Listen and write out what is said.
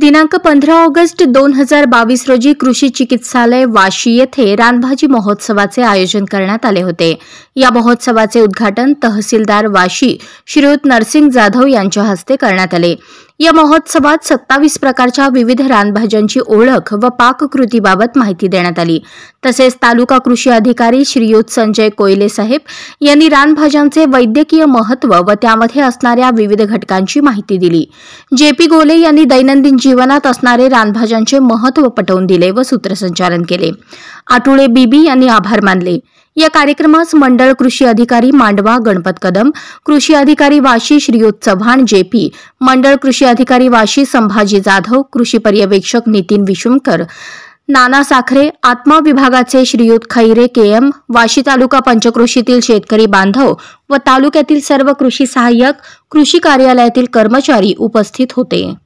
दिनांक पंधरा ऑगस्ट दोन हजार बावीस रोजी कृषी चिकित्सालय वाशी येथे रानभाजी महोत्सवाचे आयोजन करण्यात आले होते या महोत्सवाचे उद्घाटन तहसीलदार वाशी श्रीयुत नरसिंग जाधव यांच्या हस्ते करण्यात आले या महोत्सवात सत्तावीस प्रकारच्या विविध रानभाज्यांची ओळख व पाककृतीबाबत माहिती देण्यात आली तसेच तालुका कृषी अधिकारी श्रीयुत संजय कोयले साहेब यांनी रानभाज्यांचे वैद्यकीय महत्व व त्यामध्ये असणाऱ्या विविध घटकांची माहिती दिली जे पी गोले यांनी दैनंदिन जीवनात असणारे रानभाज्यांचे महत्व पटवून दिले व सूत्रसंचालन केले आठुळे बीबी यांनी आभार मानले या कार्यक्रमास मंडळ कृषी अधिकारी मांडवा गणपत कदम कृषी अधिकारी वाशी श्रीयुत चव्हाण जेपी मंडळ कृषी अधिकारी वाशी संभाजी जाधव कृषी पर्यवेक्षक नितीन विशुमकर नाना साखरे आत्मा विभागाचे श्रीयुत खैरे केएम वाशी तालुका पंचकृषीतील शेतकरी बांधव व तालुक्यातील सर्व कृषी सहाय्यक कृषी कार्यालयातील कर्मचारी उपस्थित होते